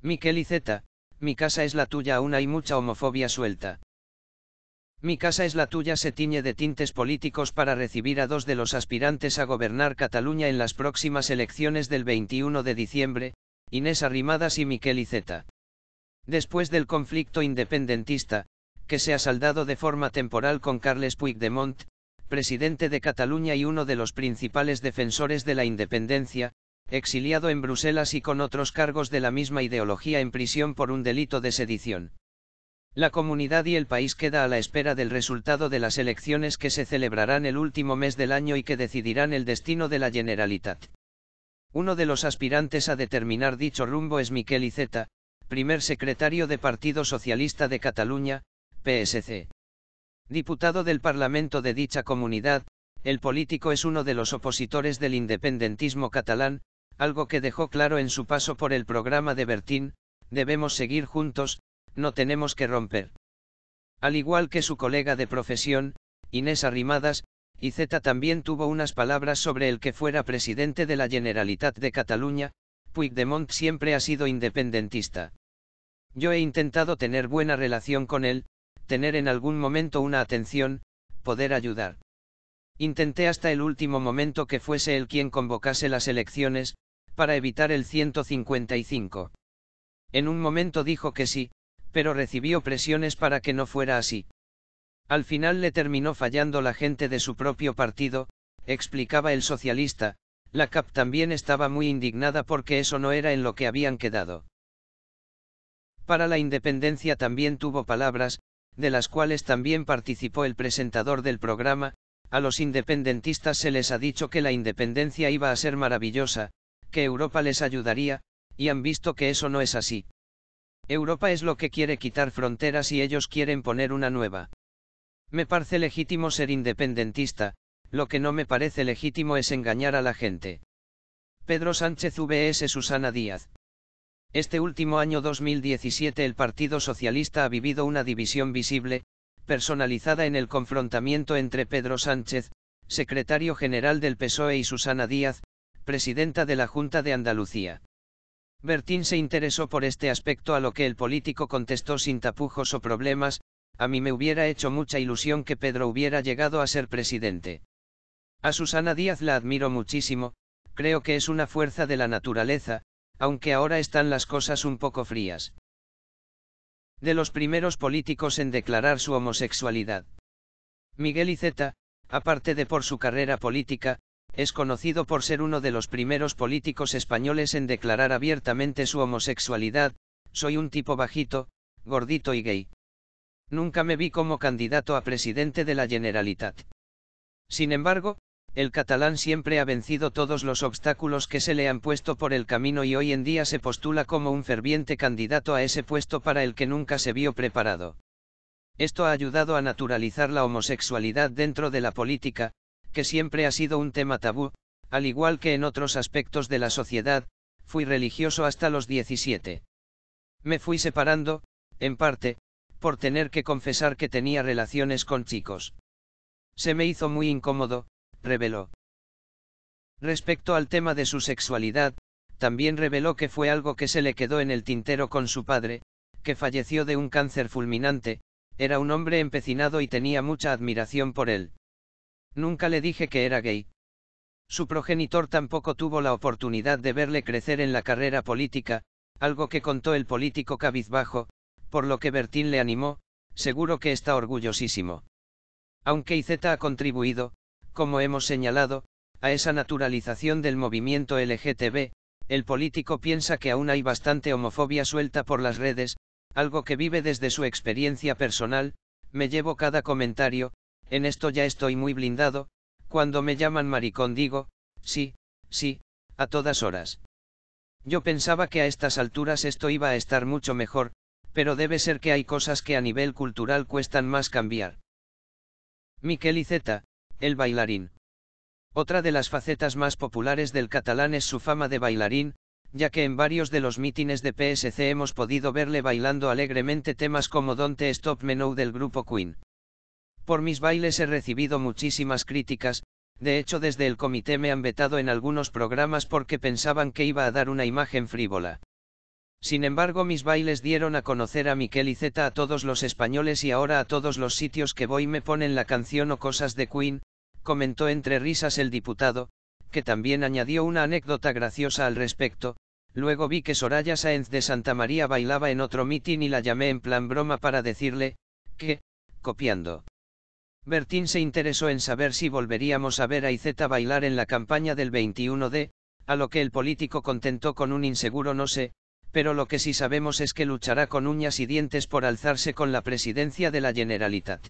Miquel y mi casa es la tuya aún hay mucha homofobia suelta. Mi casa es la tuya se tiñe de tintes políticos para recibir a dos de los aspirantes a gobernar Cataluña en las próximas elecciones del 21 de diciembre, Inés Arrimadas y Miquel Iceta. Después del conflicto independentista, que se ha saldado de forma temporal con Carles Puigdemont, presidente de Cataluña y uno de los principales defensores de la independencia, exiliado en Bruselas y con otros cargos de la misma ideología en prisión por un delito de sedición. La comunidad y el país queda a la espera del resultado de las elecciones que se celebrarán el último mes del año y que decidirán el destino de la Generalitat. Uno de los aspirantes a determinar dicho rumbo es Miquel Iceta, primer secretario de Partido Socialista de Cataluña, PSC. Diputado del Parlamento de dicha comunidad, el político es uno de los opositores del independentismo catalán, algo que dejó claro en su paso por el programa de Bertín, debemos seguir juntos, no tenemos que romper. Al igual que su colega de profesión, Inés Arrimadas, IZ también tuvo unas palabras sobre el que fuera presidente de la Generalitat de Cataluña, Puigdemont siempre ha sido independentista. Yo he intentado tener buena relación con él, tener en algún momento una atención, poder ayudar. Intenté hasta el último momento que fuese él quien convocase las elecciones, para evitar el 155. En un momento dijo que sí, pero recibió presiones para que no fuera así. Al final le terminó fallando la gente de su propio partido, explicaba el socialista, la CAP también estaba muy indignada porque eso no era en lo que habían quedado. Para la independencia también tuvo palabras, de las cuales también participó el presentador del programa, a los independentistas se les ha dicho que la independencia iba a ser maravillosa, que Europa les ayudaría, y han visto que eso no es así. Europa es lo que quiere quitar fronteras y ellos quieren poner una nueva. Me parece legítimo ser independentista, lo que no me parece legítimo es engañar a la gente. Pedro Sánchez VS Susana Díaz. Este último año 2017 el Partido Socialista ha vivido una división visible, personalizada en el confrontamiento entre Pedro Sánchez, secretario general del PSOE y Susana Díaz, presidenta de la Junta de Andalucía. Bertín se interesó por este aspecto a lo que el político contestó sin tapujos o problemas, a mí me hubiera hecho mucha ilusión que Pedro hubiera llegado a ser presidente. A Susana Díaz la admiro muchísimo, creo que es una fuerza de la naturaleza, aunque ahora están las cosas un poco frías. De los primeros políticos en declarar su homosexualidad. Miguel Iceta, aparte de por su carrera política, es conocido por ser uno de los primeros políticos españoles en declarar abiertamente su homosexualidad, soy un tipo bajito, gordito y gay. Nunca me vi como candidato a presidente de la Generalitat. Sin embargo, el catalán siempre ha vencido todos los obstáculos que se le han puesto por el camino y hoy en día se postula como un ferviente candidato a ese puesto para el que nunca se vio preparado. Esto ha ayudado a naturalizar la homosexualidad dentro de la política, que siempre ha sido un tema tabú, al igual que en otros aspectos de la sociedad, fui religioso hasta los 17. Me fui separando, en parte, por tener que confesar que tenía relaciones con chicos. Se me hizo muy incómodo, reveló. Respecto al tema de su sexualidad, también reveló que fue algo que se le quedó en el tintero con su padre, que falleció de un cáncer fulminante, era un hombre empecinado y tenía mucha admiración por él. Nunca le dije que era gay. Su progenitor tampoco tuvo la oportunidad de verle crecer en la carrera política, algo que contó el político cabizbajo, por lo que Bertín le animó, seguro que está orgullosísimo. Aunque IZ ha contribuido, como hemos señalado, a esa naturalización del movimiento LGTB, el político piensa que aún hay bastante homofobia suelta por las redes, algo que vive desde su experiencia personal, me llevo cada comentario, en esto ya estoy muy blindado, cuando me llaman maricón digo, sí, sí, a todas horas. Yo pensaba que a estas alturas esto iba a estar mucho mejor, pero debe ser que hay cosas que a nivel cultural cuestan más cambiar. Miquel Iceta, el bailarín. Otra de las facetas más populares del catalán es su fama de bailarín, ya que en varios de los mítines de PSC hemos podido verle bailando alegremente temas como Don't Stop Me del grupo Queen. Por mis bailes he recibido muchísimas críticas, de hecho desde el comité me han vetado en algunos programas porque pensaban que iba a dar una imagen frívola. Sin embargo, mis bailes dieron a conocer a Miquel y Zeta a todos los españoles y ahora a todos los sitios que voy me ponen la canción o cosas de Queen, comentó entre risas el diputado, que también añadió una anécdota graciosa al respecto. Luego vi que Soraya Sáenz de Santa María bailaba en otro mitin y la llamé en plan broma para decirle, que, copiando Bertín se interesó en saber si volveríamos a ver a Izeta bailar en la campaña del 21D, a lo que el político contentó con un inseguro no sé, pero lo que sí sabemos es que luchará con uñas y dientes por alzarse con la presidencia de la Generalitat.